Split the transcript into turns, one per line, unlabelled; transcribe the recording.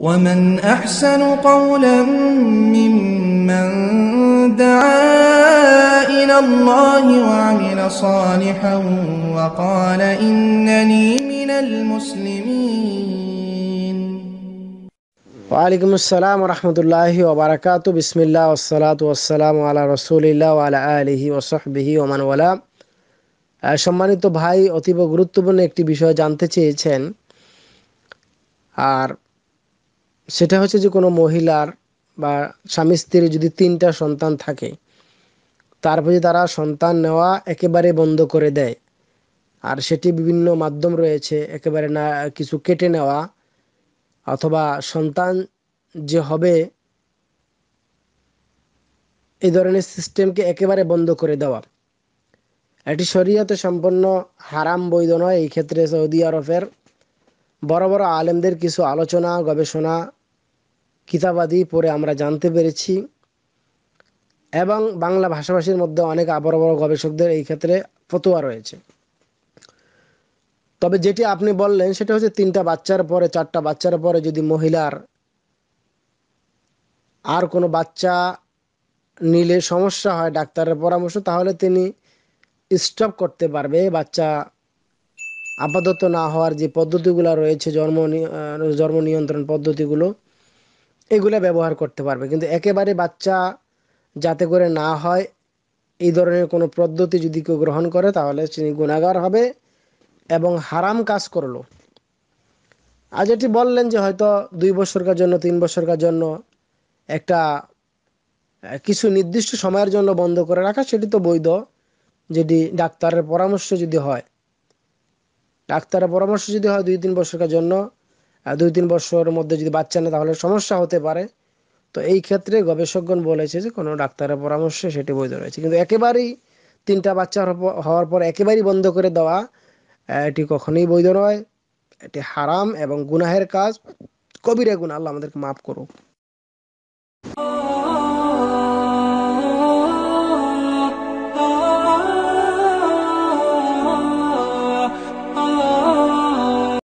ومن أحسن قولا ممن دعا إلى الله وعمل صالحا وقال إنني من المسلمين وعليكم السلام ورحمة الله وبركاته بسم الله والصلاة والسلام على رسول الله وعلى آله وصحبه ومن والاه সম্মানিত ভাই অতীব গুরুত্বপূর্ণ একটি বিষয় জানতে চেয়েছেন আর সেটা হচ্ছে যে কোনো মহিলার বা স্বামী স্ত্রীর যদি তিনটা সন্তান থাকে তারপরে তারা সন্তান নেওয়া একেবারে বন্ধ করে দেয় আর সেটি বিভিন্ন মাধ্যম রয়েছে একেবারে না কিছু কেটে নেওয়া অথবা সন্তান যে হবে এই ধরনের সিস্টেমকে একেবারে বন্ধ করে দেওয়া এটি শরীয়তে সম্পন্ন হারাম বৈধ নয় এই ক্ষেত্রে সৌদি আরবের বড় বড় আলেমদের কিছু আলোচনা গবেষণা কিতাবাদি পড়ে আমরা জানতে পেরেছি এবং বাংলা ভাষাভাষীর মধ্যে অনেক বড় বড় গবেষকদের এই ক্ষেত্রে ফতোয়া রয়েছে তবে যেটি আপনি বললেন সেটা হচ্ছে তিনটা বাচ্চার পরে চারটা বাচ্চার পরে যদি মহিলার আর কোনো বাচ্চা নিলে সমস্যা হয় ডাক্তারের পরামর্শ তাহলে তিনি স্টপ করতে পারবে বাচ্চা আপাতত না হওয়ার যে পদ্ধতিগুলো রয়েছে জন্ম জন্ম নিয়ন্ত্রণ পদ্ধতিগুলো এগুলো ব্যবহার করতে পারবে কিন্তু একেবারে বাচ্চা যাতে করে না হয় এই ধরনের কোনো পদ্ধতি যদি কেউ গ্রহণ করে তাহলে তিনি গুণাগার হবে এবং হারাম কাজ করলো আজ এটি বললেন যে হয়তো দুই বছরকার জন্য তিন বছরকার জন্য একটা কিছু নির্দিষ্ট সময়ের জন্য বন্ধ করে রাখা সেটি তো বৈধ যেটি ডাক্তারের পরামর্শ যদি হয় ডাক্তারের পরামর্শ যদি হয় দুই তিন বছরকার জন্য দুই তিন বছরের মধ্যে যদি বাচ্চা না তাহলে সমস্যা হতে পারে তো এই ক্ষেত্রে গবেষকগণ বলেছে যে কোনো ডাক্তারের পরামর্শে সেটি বৈধ রয়েছে কিন্তু একেবারেই তিনটা বাচ্চা হওয়ার পর একেবারেই বন্ধ করে দেওয়া এটি কখনোই বৈধ নয় এটি হারাম এবং গুনাহের কাজ কবিরা গুণ আল্লাহ আমাদেরকে মাফ করুক